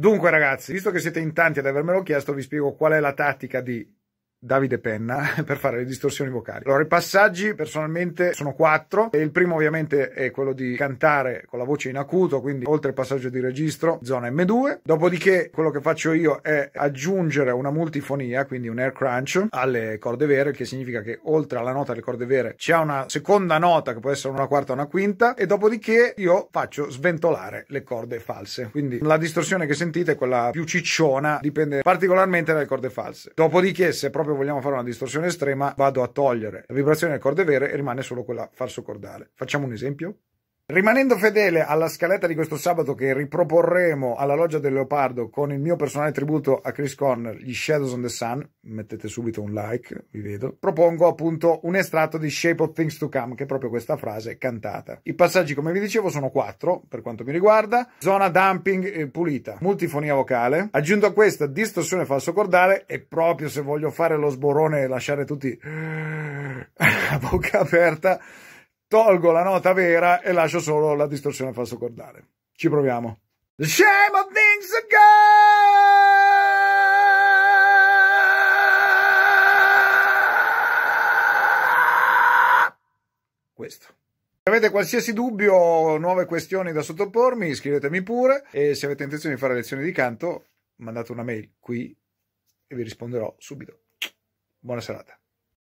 Dunque ragazzi, visto che siete in tanti ad avermelo chiesto, vi spiego qual è la tattica di Davide Penna per fare le distorsioni vocali. Allora, i passaggi personalmente sono quattro. E Il primo, ovviamente, è quello di cantare con la voce in acuto, quindi oltre il passaggio di registro, zona M2. Dopodiché, quello che faccio io è aggiungere una multifonia, quindi un air crunch, alle corde vere, che significa che oltre alla nota delle corde vere c'è una seconda nota che può essere una quarta o una quinta, e dopodiché io faccio sventolare le corde false. Quindi la distorsione che sentite è quella più cicciona, dipende particolarmente dalle corde false. Dopodiché, se proprio proprio vogliamo fare una distorsione estrema, vado a togliere la vibrazione delle corde vere e rimane solo quella falso cordale. Facciamo un esempio. Rimanendo fedele alla scaletta di questo sabato che riproporremo alla Loggia del Leopardo con il mio personale tributo a Chris Conner, gli Shadows on the Sun, mettete subito un like, vi vedo, propongo appunto un estratto di Shape of Things to Come, che è proprio questa frase cantata. I passaggi, come vi dicevo, sono quattro, per quanto mi riguarda, zona dumping eh, pulita, multifonia vocale, aggiunto a questa distorsione falso cordale e proprio se voglio fare lo sborone e lasciare tutti eh, a bocca aperta, tolgo la nota vera e lascio solo la distorsione falso cordale. Ci proviamo. The shame of things ago! Questo. Se avete qualsiasi dubbio o nuove questioni da sottopormi, scrivetemi pure e se avete intenzione di fare lezioni di canto, mandate una mail qui e vi risponderò subito. Buona serata.